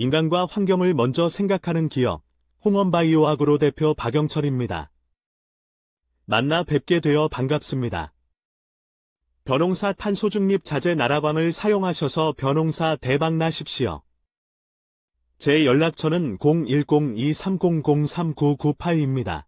인간과 환경을 먼저 생각하는 기업, 홍원바이오아그로 대표 박영철입니다. 만나 뵙게 되어 반갑습니다. 변홍사 탄소중립 자재 나라방을 사용하셔서 변홍사 대박 나십시오. 제 연락처는 010-230-03998입니다.